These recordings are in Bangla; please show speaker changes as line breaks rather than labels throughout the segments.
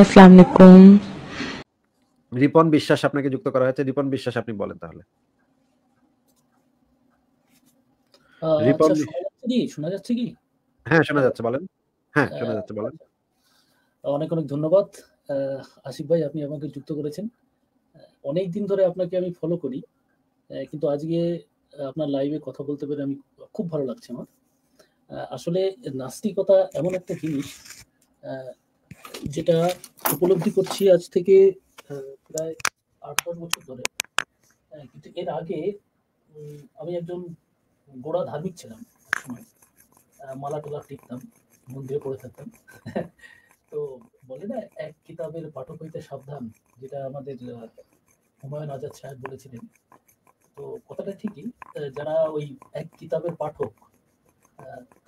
আসসালামু
রিপন বিশ্বাস আপনাকে যুক্ত করা হয়েছে রিপন বিশ্বাস আপনি বলেন তাহলে আচ্ছা, রিপন শোনা যাচ্ছে কি হ্যাঁ শোনা যাচ্ছে বলেন হ্যাঁ শোনা যাচ্ছে বলেন
অনেক অনেক ধন্যবাদ ভাই আপনি আমাকে যুক্ত করেছেন অনেক দিন ধরে আপনাকে আমি ফলো করি কিন্তু আজকে আপনার লাইভে কথা বলতে পেরে আমি খুব ভালো লাগছে আমার আসলে নাস্তিকতা এমন একটা জিনিস যেটা উপলব্ধি করছি আজ থেকে প্রায় আট দশ বছর ধরে হ্যাঁ, কিন্তু এর আগে আমি একজন গোড়া ধার্মিক ছিলাম সময় মালা টোলা টিপতাম মন্দিরে পড়ে থাকতাম তো বলে না এক কিতাবের পাঠক হইতে সাবধান যেটা আমাদের হুমায়ুন আজাদ সাহেব বলেছিলেন তো কথাটা ঠিকই যারা ওই এক কিতাবের পাঠক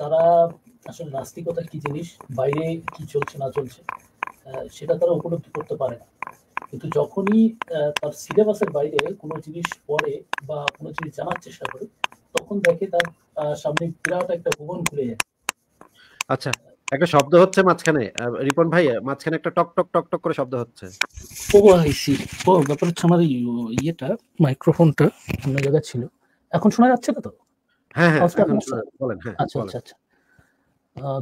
তারা আসলে নাস্তিকতা কি জিনিস বাইরে কি চলছে না চলছে সেটা তারা উপলব্ধি করতে পারে না কিন্তু যখনই তার সিলেবাসের বাইরে কোনো জিনিস পড়ে বা কোনো জিনিস জানার চেষ্টা করে তখন দেখে তার সামনে বিরাট একটা ভুবন খুলে যায়
আচ্ছা একটা শব্দ হচ্ছে মাঝখানে রিপন ভাই মাঝখানে একটা টক টক টক টক করে শব্দ হচ্ছে ও আইসি ও ব্যাপার হচ্ছে আমার ইয়েটা
মাইক্রোফোনটা অন্য জায়গায় ছিল এখন শোনা যাচ্ছে না তো হ্যাঁ, হ্যাঁ,
হ্যাঁ, আচ্ছা, আচ্ছা, আচ্ছা।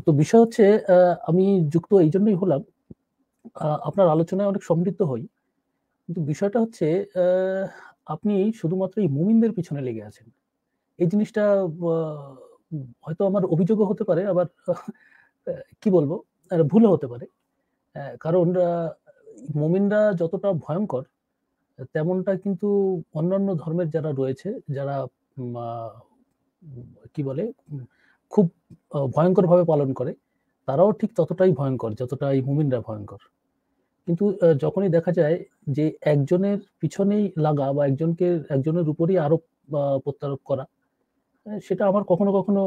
তো বিষয় হচ্ছে আমি যুক্ত এই জন্যই হলাম আপনার আলোচনায় অনেক সমৃদ্ধ হই কিন্তু বিষয়টা হচ্ছে আপনি শুধুমাত্র এই মুমিনদের পিছনে লেগে আছেন এই জিনিসটা হয়তো আমার অভিযোগও হতে পারে আবার কি বলবো ভুলও হতে পারে কারণ মোমিনরা যতটা ভয়ঙ্কর তেমনটা কিন্তু অন্যান্য ধর্মের যারা রয়েছে যারা কি বলে খুব ভয়ঙ্করভাবে পালন করে তারাও ঠিক ততটাই ভয়ঙ্কর যতটা এই মুমিনরা ভয়ঙ্কর কিন্তু যখনই দেখা যায় যে একজনের পিছনেই লাগা বা একজনকে একজনের উপরই আরোপ প্রত্যারোপ করা সেটা আমার কখনো কখনো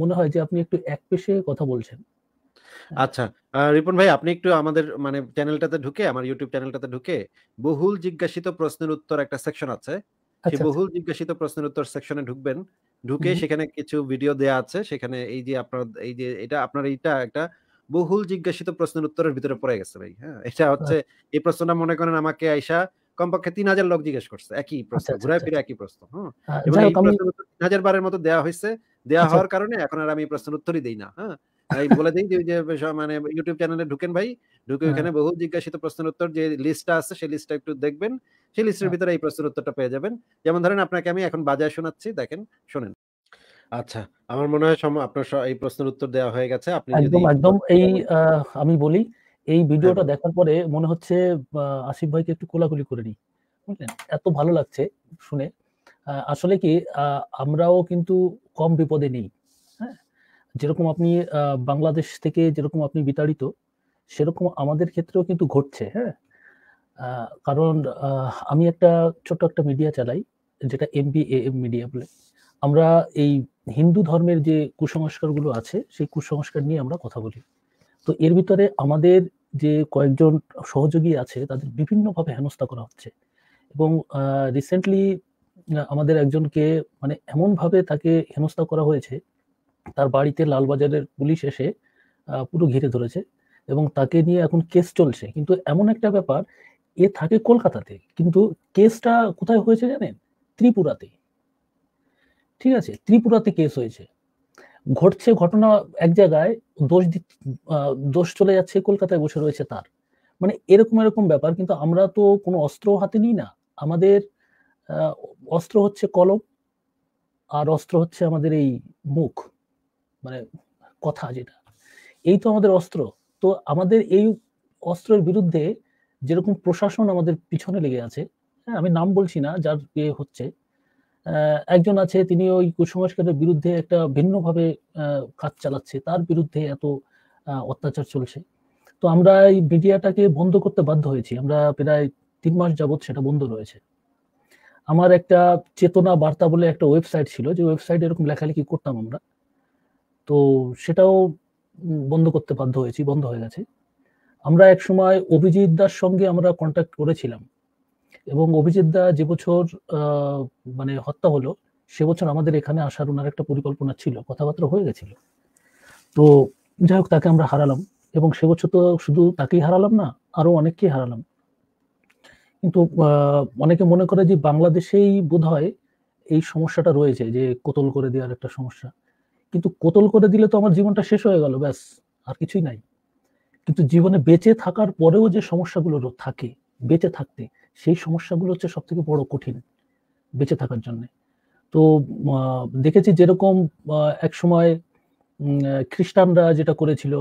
মনে হয় যে আপনি একটু এক পেশে কথা বলছেন
আচ্ছা রিপন ভাই আপনি একটু আমাদের মানে চ্যানেলটাতে ঢুকে আমার ইউটিউব চ্যানেলটাতে ঢুকে বহুল জিজ্ঞাসিত প্রশ্নের উত্তর একটা সেকশন আছে সেই আচ্ছা, আচ্ছা। বহুল জিজ্ঞাসিত প্রশ্নের উত্তর সেকশনে ঢুকবেন ঢুকে সেখানে কিছু ভিডিও দেয়া আছে সেখানে এই যে আপনার এই যে এটা আপনার এইটা একটা বহুল জিজ্ঞাসিত প্রশ্নের উত্তরের ভিতরে পড়ে গেছে ভাই হ্যাঁ এটা হচ্ছে আচ্ছা। এই প্রশ্নটা মনে করেন আমাকে আইসা কমপক্ষে তিন হাজার লোক জিজ্ঞেস করছে একই আচ্ছা, প্রশ্ন আচ্ছা, ঘুরে ফিরে একই প্রশ্ন হ্যাঁ এবং এই প্রশ্নের তিন হাজার বারের মতো দেওয়া হয়েছে দেওয়া হওয়ার কারণে এখন আর আমি প্রশ্নের উত্তরই দিই না হ্যাঁ ভাই বলে দিই যে মানে ইউটিউব চ্যানেলে ঢুকেন ভাই ঢুকে হ্যাঁ। ওখানে বহু জিজ্ঞাসিত প্রশ্নের উত্তর যে লিস্টটা আছে সেই লিস্টটা একটু দেখবেন সেই লিস্টের হ্যাঁ। ভিতরে এই প্রশ্নের উত্তরটা পেয়ে যাবেন যেমন ধরেন আপনাকে আমি এখন বাজায় শোনাচ্ছি দেখেন শোনেন আচ্ছা আমার মনে হয় আপনার এই প্রশ্নের উত্তর দেওয়া হয়ে গেছে আপনি একদম একদম এই
আমি বলি এই ভিডিওটা হ্যাঁ। দেখার পরে মনে হচ্ছে আসিফ ভাইকে একটু কোলাকুলি করে নিই
বুঝলেন এত ভালো
লাগছে শুনে আসলে কি আমরাও কিন্তু কম বিপদে নেই যেরকম আপনি বাংলাদেশ থেকে যেরকম আপনি বিতাড়িত সেরকম আমাদের ক্ষেত্রেও কিন্তু ঘটছে হ্যাঁ কারণ আমি একটা ছোট্ট একটা মিডিয়া চালাই যেটা এমবি এম মিডিয়া বলে আমরা এই হিন্দু ধর্মের যে কুসংস্কারগুলো আছে সেই কুসংস্কার নিয়ে আমরা কথা বলি তো এর ভিতরে আমাদের যে কয়েকজন সহযোগী আছে তাদের বিভিন্নভাবে হেনস্থা করা হচ্ছে এবং রিসেন্টলি আমাদের একজনকে মানে এমনভাবে তাকে হেনস্থা করা হয়েছে তার বাড়িতে লালবাজারের পুলিশ এসে পুরো ঘিরে ধরেছে এবং তাকে নিয়ে এখন কেস চলছে কিন্তু এমন একটা ব্যাপার এ থাকে কলকাতাতে কিন্তু কেসটা কোথায় হয়েছে জানেন ত্রিপুরাতে ঠিক আছে ত্রিপুরাতে কেস হয়েছে ঘটছে ঘটনা এক জায়গায় দোষ দোষ চলে যাচ্ছে কলকাতায় বসে রয়েছে তার মানে এরকম এরকম ব্যাপার কিন্তু আমরা তো কোনো অস্ত্র হাতে নিই না আমাদের অস্ত্র হচ্ছে কলম আর অস্ত্র হচ্ছে আমাদের এই মুখ মানে কথা যেটা এই তো আমাদের অস্ত্র তো আমাদের এই অস্ত্রের বিরুদ্ধে যেরকম প্রশাসন আমাদের পিছনে লেগে আছে হ্যাঁ আমি নাম বলছি না যার বিয়ে হচ্ছে একজন আছে তিনি ওই কুসংস্কারের বিরুদ্ধে একটা ভিন্নভাবে কাজ চালাচ্ছে তার বিরুদ্ধে এত অত্যাচার চলছে তো আমরা এই মিডিয়াটাকে বন্ধ করতে বাধ্য হয়েছি আমরা প্রায় তিন মাস যাবৎ সেটা বন্ধ রয়েছে আমার একটা চেতনা বার্তা বলে একটা ওয়েবসাইট ছিল যে ওয়েবসাইট এরকম লেখালেখি করতাম আমরা তো সেটাও বন্ধ করতে বাধ্য হয়েছি বন্ধ হয়ে গেছে আমরা এক সময় অভিজিৎ দার সঙ্গে আমরা কন্ট্যাক্ট করেছিলাম এবং অভিজিৎ দা যে বছর মানে হত্যা হলো সে বছর আমাদের এখানে আসার ওনার একটা পরিকল্পনা ছিল কথাবার্তা হয়ে গেছিল তো যাই হোক তাকে আমরা হারালাম এবং সে বছর তো শুধু তাকেই হারালাম না আরো অনেককেই হারালাম কিন্তু অনেকে মনে করে যে বাংলাদেশেই বোধ হয় এই সমস্যাটা রয়েছে যে কোতল করে দেওয়ার একটা সমস্যা কিন্তু কোতল করে দিলে তো আমার জীবনটা শেষ হয়ে গেল ব্যাস আর কিছুই নাই কিন্তু জীবনে বেঁচে থাকার পরেও যে সমস্যাগুলো থাকে বেঁচে থাকতে সেই সমস্যাগুলো হচ্ছে সব থেকে বড় কঠিন বেঁচে থাকার জন্য তো দেখেছি যেরকম এক সময় খ্রিস্টানরা যেটা করেছিল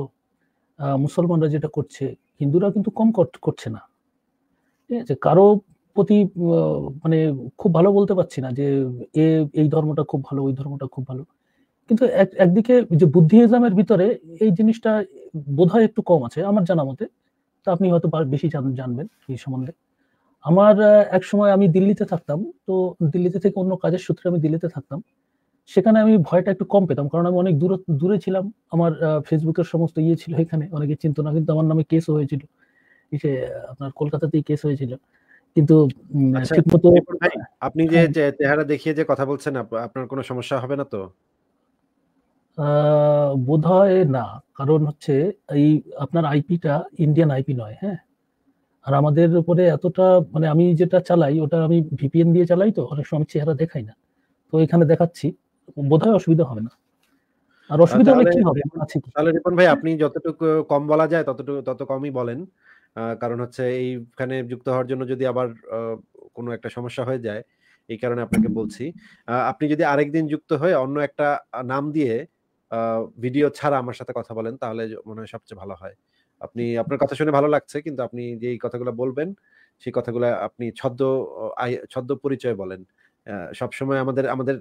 মুসলমানরা যেটা করছে হিন্দুরা কিন্তু কম করছে না ঠিক আছে কারো প্রতি মানে খুব ভালো বলতে পারছি না যে এ এই ধর্মটা খুব ভালো ওই ধর্মটা খুব ভালো কিন্তু একদিকে যে বুদ্ধিজমের ভিতরে এই জিনিসটা হয় একটু কম আছে আমার জানা মতে তো আপনি হয়তো বেশি জানবেন এই সম্বন্ধে আমার এক সময় আমি দিল্লিতে থাকতাম তো দিল্লিতে থেকে অন্য কাজের সূত্রে আমি দিল্লিতে থাকতাম সেখানে আমি ভয়টা একটু কম পেতাম কারণ আমি অনেক দূরে দূরে ছিলাম আমার ফেসবুকের সমস্ত ইয়ে ছিল এখানে অনেকে চিনতো না কিন্তু আমার নামে কেস হয়েছিল সে আপনার কলকাতাতেই কেস হয়েছিল কিন্তু আচ্ছা, ঠিকমতো
আপনি হ্যাঁ। যে চেহারা দেখিয়ে যে কথা বলছেন আপনার কোনো সমস্যা হবে না তো
বোধ হয় না কারণ হচ্ছে এই আপনার আইপিটা ইন্ডিয়ান আইপি নয় হ্যাঁ আর আমাদের উপরে এতটা মানে আমি যেটা চালাই ওটা আমি ভিপিএন দিয়ে চালাই তো অনেক সময় চেহারা দেখাই না তো এখানে দেখাচ্ছি বোধহয় অসুবিধা হবে না
আর অসুবিধা হলে আচ্ছা, কি হবে তাহলে রিপন ভাই আপনি যতটুকু কম বলা যায় ততটুকু তত কমই বলেন কারণ হচ্ছে এইখানে যুক্ত হওয়ার জন্য যদি আবার কোনো একটা সমস্যা হয়ে যায় এই কারণে আপনাকে বলছি আপনি যদি আরেকদিন যুক্ত হয়ে অন্য একটা নাম দিয়ে ভিডিও ছাড়া আমার সাথে কথা বলেন তাহলে মনে হয় সবচেয়ে ভালো হয় আপনি আপনার কথা শুনে ভালো লাগছে কিন্তু আপনি যেই কথাগুলো বলবেন সেই কথাগুলো আপনি ছদ্ম ছদ্ম পরিচয় বলেন সবসময় আমাদের আমাদের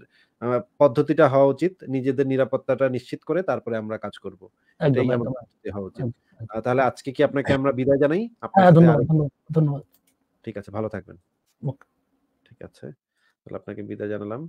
পদ্ধতিটা হওয়া উচিত নিজেদের নিরাপত্তাটা নিশ্চিত করে তারপরে আমরা কাজ করব হ্যাঁ, তাহলে আজকে কি আপনাকে আমরা বিদায় জানাই হ্যাঁ, ধন্যবাদ ঠিক আছে ভালো থাকবেন ঠিক আছে তাহলে আপনাকে বিদায় জানালাম